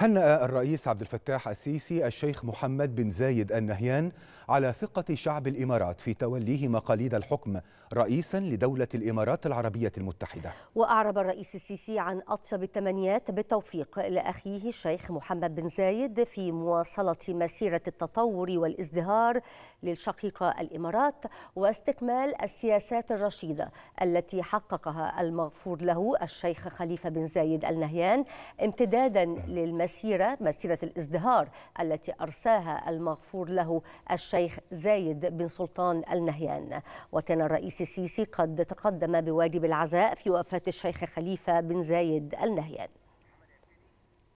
هنأ الرئيس عبد الفتاح السيسي الشيخ محمد بن زايد النهيان على ثقة شعب الإمارات في توليه مقاليد الحكم رئيسا لدولة الإمارات العربية المتحدة وأعرب الرئيس السيسي عن أطيب التمنيات بالتوفيق لأخيه الشيخ محمد بن زايد في مواصلة مسيرة التطور والازدهار للشقيقة الإمارات واستكمال السياسات الرشيدة التي حققها المغفور له الشيخ خليفة بن زايد النهيان امتدادا للمسيرة مسيرة مسيرة الازدهار التي أرساها المغفور له الشيخ زايد بن سلطان النهيان وكان الرئيس السيسي قد تقدم بواجب العزاء في وفاة الشيخ خليفة بن زايد النهيان